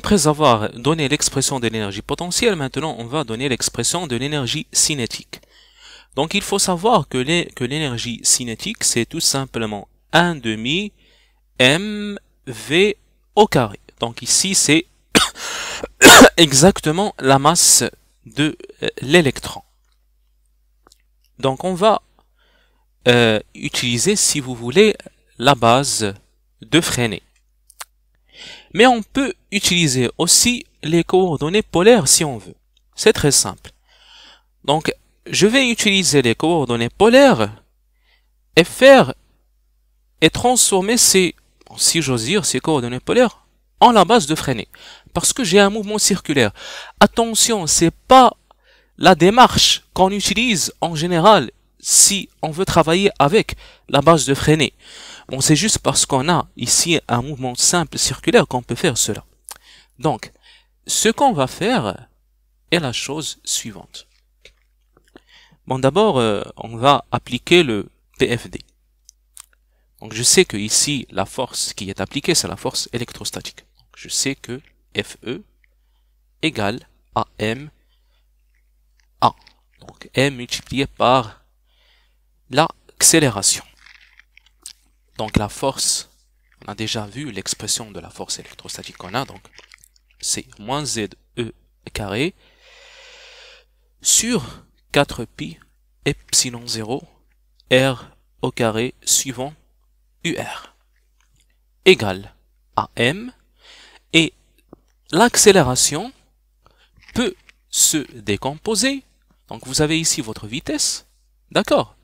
Après avoir donné l'expression de l'énergie potentielle, maintenant on va donner l'expression de l'énergie cinétique. Donc il faut savoir que l'énergie cinétique, c'est tout simplement 1 demi mv au carré. Donc ici, c'est exactement la masse de euh, l'électron. Donc on va euh, utiliser, si vous voulez, la base de Freinet. Mais on peut utiliser aussi les coordonnées polaires si on veut. C'est très simple. Donc, je vais utiliser les coordonnées polaires et faire et transformer ces, si j'ose dire, ces coordonnées polaires en la base de freiner Parce que j'ai un mouvement circulaire. Attention, c'est pas la démarche qu'on utilise en général si on veut travailler avec la base de freinée. Bon, c'est juste parce qu'on a ici un mouvement simple circulaire qu'on peut faire cela. Donc, ce qu'on va faire est la chose suivante. Bon, d'abord, euh, on va appliquer le PFD. Donc, je sais que ici, la force qui est appliquée, c'est la force électrostatique. je sais que FE égale à A. Donc, M multiplié par l'accélération. Donc la force, on a déjà vu l'expression de la force électrostatique qu'on a, donc c'est moins e carré sur 4 pi epsilon 0 R au carré suivant UR égale à M et l'accélération peut se décomposer. Donc vous avez ici votre vitesse, d'accord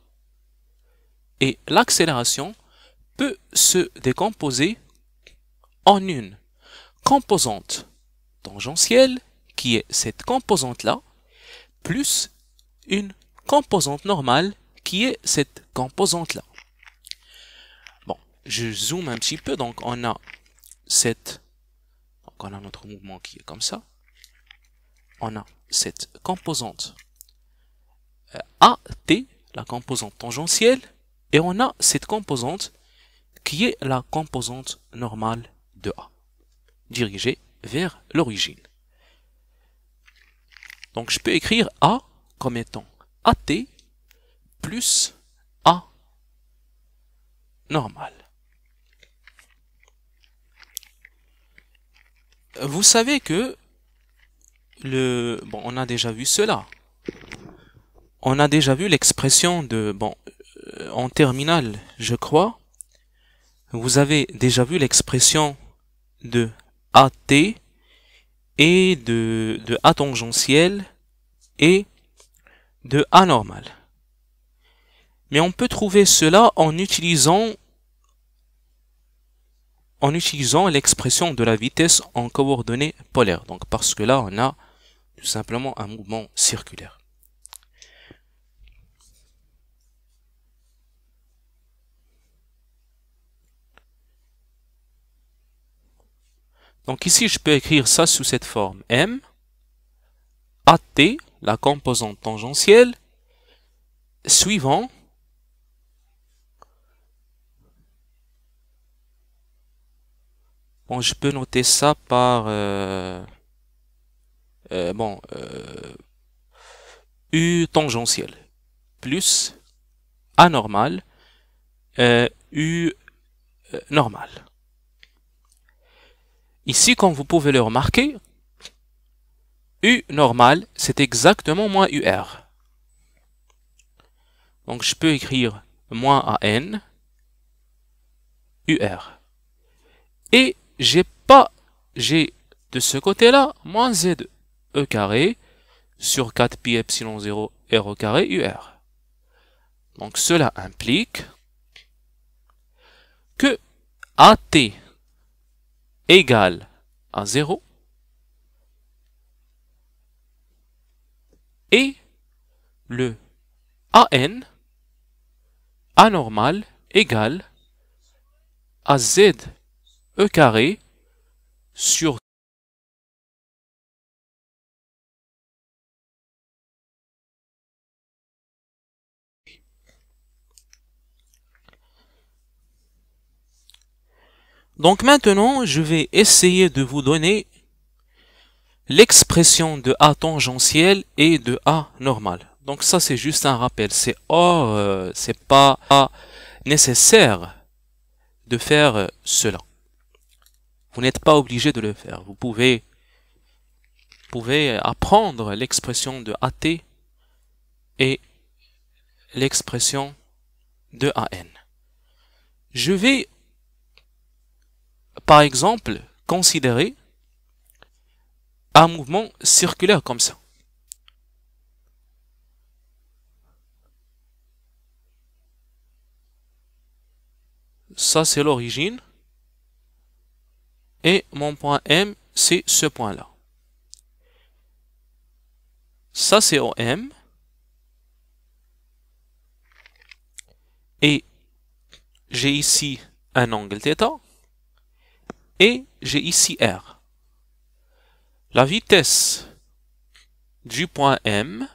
et l'accélération peut se décomposer en une composante tangentielle, qui est cette composante-là, plus une composante normale, qui est cette composante-là. Bon, je zoome un petit peu, donc on a cette... on a notre mouvement qui est comme ça. On a cette composante euh, AT, la composante tangentielle, et on a cette composante qui est la composante normale de A, dirigée vers l'origine. Donc je peux écrire A comme étant AT plus A normal. Vous savez que le bon, on a déjà vu cela. On a déjà vu l'expression de bon, euh, en terminale, je crois, vous avez déjà vu l'expression de AT et de, A tangentiel et de A normal. Mais on peut trouver cela en utilisant en utilisant l'expression de la vitesse en coordonnées polaires. Donc parce que là, on a tout simplement un mouvement circulaire. Donc ici, je peux écrire ça sous cette forme. M, AT, la composante tangentielle, suivant Bon, je peux noter ça par... Euh, euh, bon, euh, U tangentielle plus anormal U normal. Ici, comme vous pouvez le remarquer, U normal, c'est exactement moins UR. Donc je peux écrire moins AN UR. Et j'ai pas, j'ai de ce côté-là, moins Z E carré sur 4 pi epsilon 0 R 2 carré UR. Donc cela implique que AT égale à 0 et le AN anormal égale à Z E carré sur Donc maintenant, je vais essayer de vous donner l'expression de A tangentiel et de A normal. Donc ça, c'est juste un rappel. C'est or, euh, c'est pas nécessaire de faire euh, cela. Vous n'êtes pas obligé de le faire. Vous pouvez, pouvez apprendre l'expression de AT et l'expression de AN. Je vais par exemple, considérer un mouvement circulaire comme ça. Ça, c'est l'origine. Et mon point M, c'est ce point-là. Ça, c'est OM. Et j'ai ici un angle θ et j'ai ici R. La vitesse du point M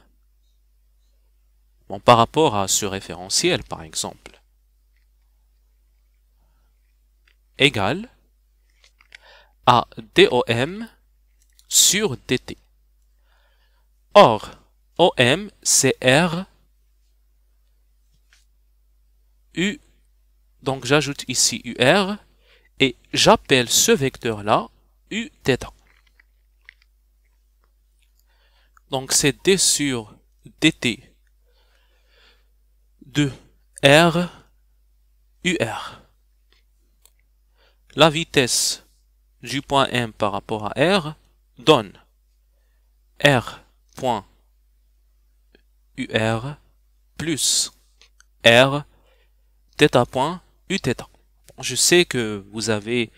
par rapport à ce référentiel, par exemple, égale à DOM sur DT. Or, OM, c'est R U, donc j'ajoute ici UR, et j'appelle ce vecteur-là U Donc c'est D sur dt de R UR. La vitesse du point M par rapport à R donne R point UR plus R θ point Uθ je sais que vous avez,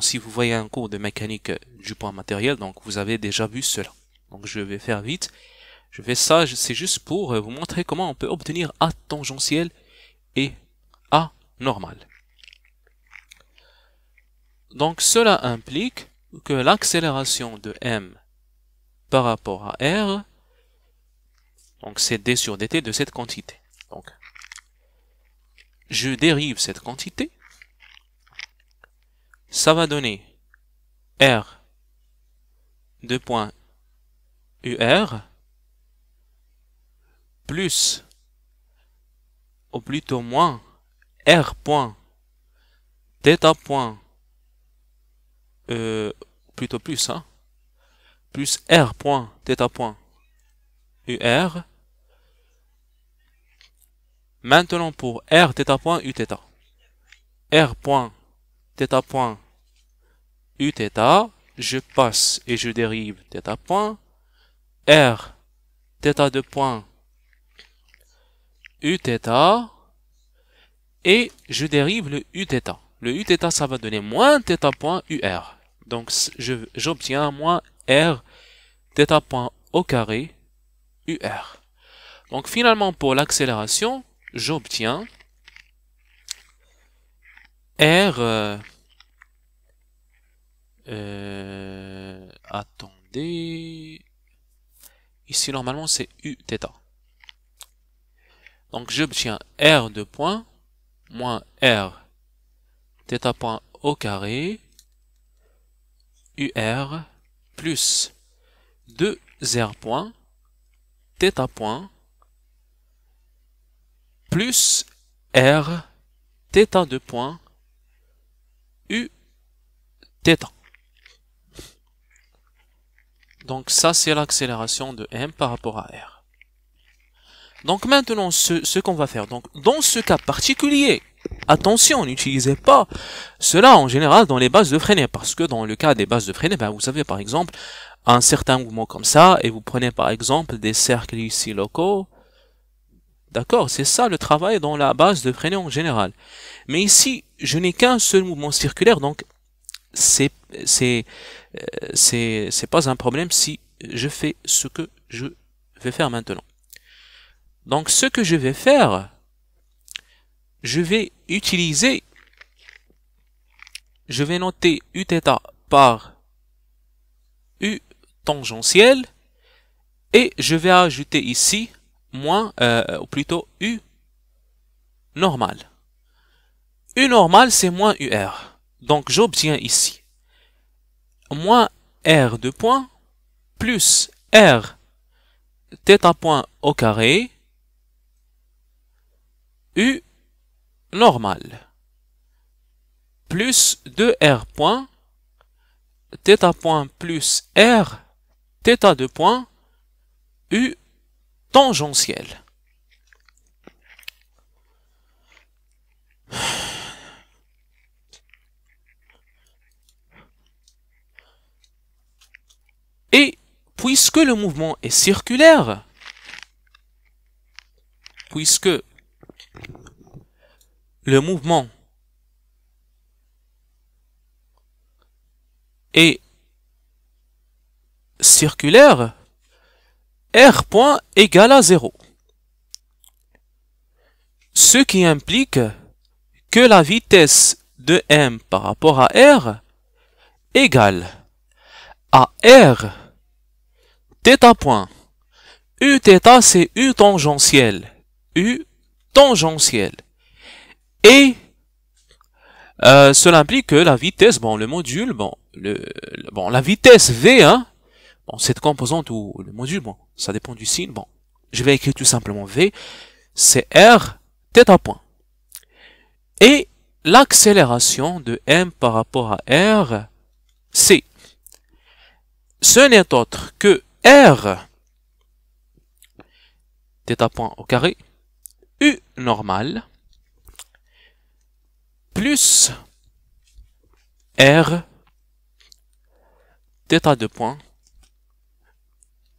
si vous voyez un cours de mécanique du point matériel, donc vous avez déjà vu cela. Donc je vais faire vite. Je fais ça, c'est juste pour euh, vous montrer comment on peut obtenir A tangentiel et A normal. Donc cela implique que l'accélération de M par rapport à R, donc c'est d sur dt de cette quantité. Donc je dérive cette quantité, ça va donner R, deux points, UR, plus, ou plutôt moins, R point, point, euh, plutôt plus, hein, plus R point, point, UR, maintenant pour R, theta point, theta R point, point, Uθ, je passe et je dérive θ point, R, θ de point, Uθ, et je dérive le Uθ. Le Uθ, ça va donner moins θ point UR. Donc, j'obtiens moins R θ point au carré UR. Donc, finalement, pour l'accélération, j'obtiens R... Euh, euh, attendez. Ici, normalement, c'est Uθ. Donc, j'obtiens R de point moins R theta point au carré UR plus 2R point theta point plus R theta de point U theta donc ça, c'est l'accélération de m par rapport à r. Donc maintenant, ce, qu'on va faire, donc dans ce cas particulier, attention, n'utilisez pas cela en général dans les bases de freiné. parce que dans le cas des bases de freiné, ben, vous avez par exemple un certain mouvement comme ça, et vous prenez par exemple des cercles ici locaux, D'accord C'est ça le travail dans la base de freiné, en général. Mais ici, je n'ai qu'un seul mouvement circulaire, donc c'est euh, c'est c'est pas un problème si je fais ce que je vais faire maintenant. Donc ce que je vais faire, je vais utiliser, je vais noter Uθ par U tangentiel et je vais ajouter ici moins, euh, ou plutôt U normal. U normal c'est moins UR. Donc j'obtiens ici moins r de point plus r à point au carré u normal plus 2r point à point plus r θ de point u tangentiel. puisque le mouvement est circulaire, puisque le mouvement est circulaire, R point égale à 0. Ce qui implique que la vitesse de M par rapport à R égale à R Theta point. U c'est U tangentiel. U tangentiel. Et euh, cela implique que la vitesse, bon, le module, bon, le, bon, la vitesse V, 1 hein, bon, cette composante ou le module, bon, ça dépend du signe, bon, je vais écrire tout simplement V, c'est R θ point. Et l'accélération de M par rapport à R, c'est, ce n'est autre que R θ point au carré, U normal, plus R θ de point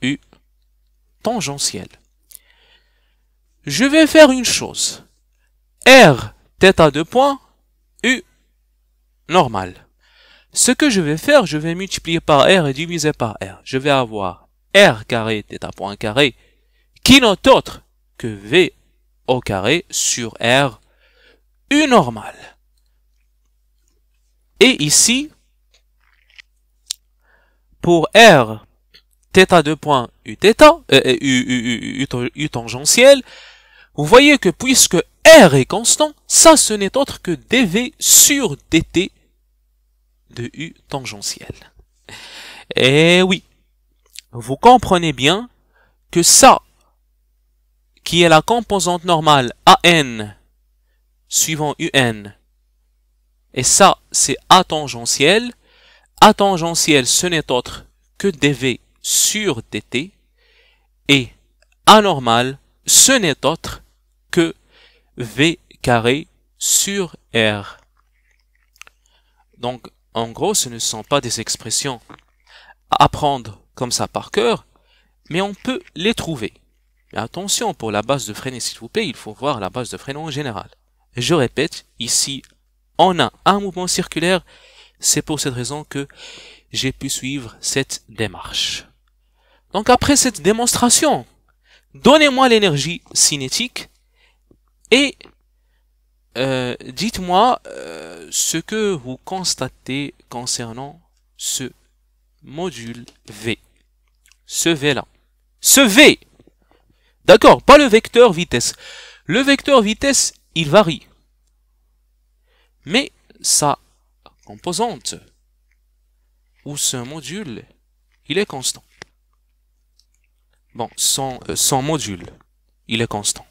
U tangentiel. Je vais faire une chose. R θ de point U normal. Ce que je vais faire, je vais multiplier par R et diviser par R. Je vais avoir R carré θ point carré, qui n'est autre que V au carré sur R U normal. Et ici, pour R θ deux point U, theta, euh, euh U, U, U tangentiel, vous voyez que puisque R est constant, ça ce n'est autre que dV sur dt de U tangentiel. Et eh oui, vous comprenez bien que ça, qui est la composante normale AN suivant UN, et ça, c'est A tangentiel, A tangentiel, ce n'est autre que dV sur dt, et A normal, ce n'est autre que V carré sur R. Donc, en gros, ce ne sont pas des expressions à apprendre comme ça par cœur, mais on peut les trouver. Mais attention, pour la base de freinée, s'il vous plaît, il faut voir la base de freinée en général. Je répète, ici, on a un mouvement circulaire, c'est pour cette raison que j'ai pu suivre cette démarche. Donc après cette démonstration, donnez-moi l'énergie cinétique et euh, dites-moi euh, ce que vous constatez concernant ce module V. Ce V-là. Ce V D'accord Pas le vecteur vitesse. Le vecteur vitesse, il varie. Mais sa composante, ou ce module, il est constant. Bon, son, euh, son module, il est constant.